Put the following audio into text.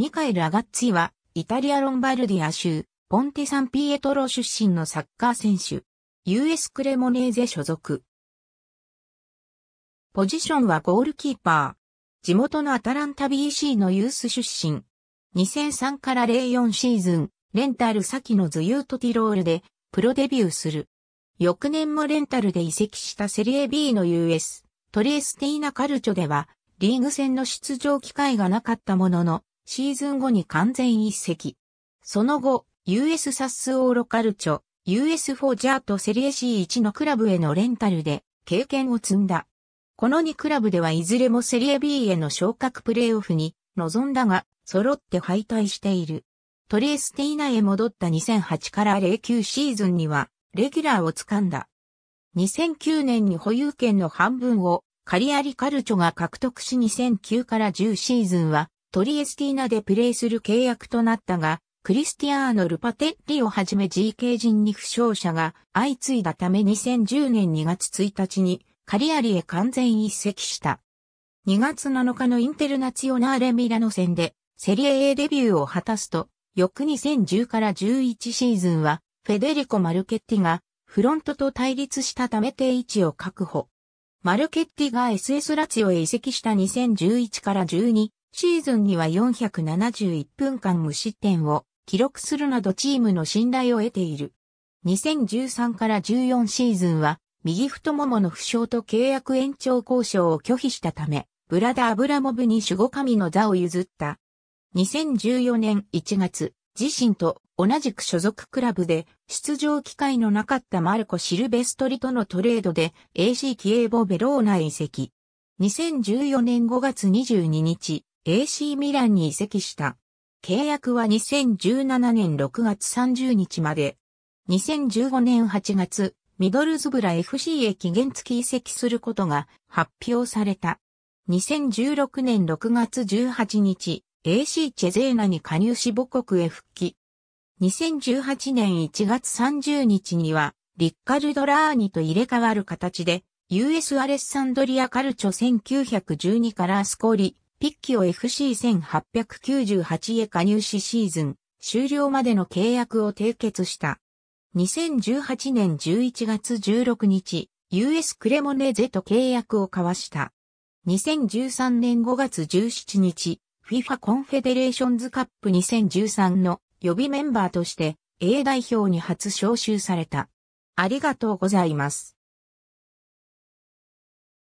ミカエル・アガッツィは、イタリア・ロンバルディア州、ポンテ・サンピエトロ出身のサッカー選手。US クレモネーゼ所属。ポジションはゴールキーパー。地元のアタランタ BC のユース出身。2003から04シーズン、レンタル先のズユートティロールで、プロデビューする。翌年もレンタルで移籍したセリエ B の US、トレースティーナカルチョでは、リーグ戦の出場機会がなかったものの、シーズン後に完全一席。その後、US サッスオーロカルチョ、US フォージャーとセリエ C1 のクラブへのレンタルで経験を積んだ。この2クラブではいずれもセリエ B への昇格プレイオフに臨んだが、揃って敗退している。トリエスティーナへ戻った2008から09シーズンには、レギュラーをつかんだ。2009年に保有権の半分を、カリアリカルチョが獲得し2009から10シーズンは、トリエスティーナでプレーする契約となったが、クリスティアーノ・ルパテッリをはじめ GK 人に負傷者が相次いだため2010年2月1日にカリアリへ完全移籍した。2月7日のインテルナツオナーレ・ミラノ戦でセリエ A デビューを果たすと、翌2010から11シーズンはフェデリコ・マルケッティがフロントと対立したため定位置を確保。マルケッティが SS ラツオへ移籍した2011から12シーズンには471分間無失点を記録するなどチームの信頼を得ている。2013から14シーズンは、右太ももの負傷と契約延長交渉を拒否したため、ブラダ・アブラモブに守護神の座を譲った。2014年1月、自身と同じく所属クラブで出場機会のなかったマルコ・シルベストリとのトレードで AC キエーボ・ベローナ移籍。2014年5月22日、AC ミランに移籍した。契約は2017年6月30日まで。2015年8月、ミドルズブラ FC へ期限付き移籍することが発表された。2016年6月18日、AC チェゼーナに加入し母国へ復帰。2018年1月30日には、リッカルド・ラーニと入れ替わる形で、US アレッサンドリア・カルチョ1912からスコリ、ピッキオ FC1898 へ加入しシーズン終了までの契約を締結した。2018年11月16日、US クレモネゼと契約を交わした。2013年5月17日、FIFA コンフェデレーションズカップ2013の予備メンバーとして A 代表に初招集された。ありがとうございます。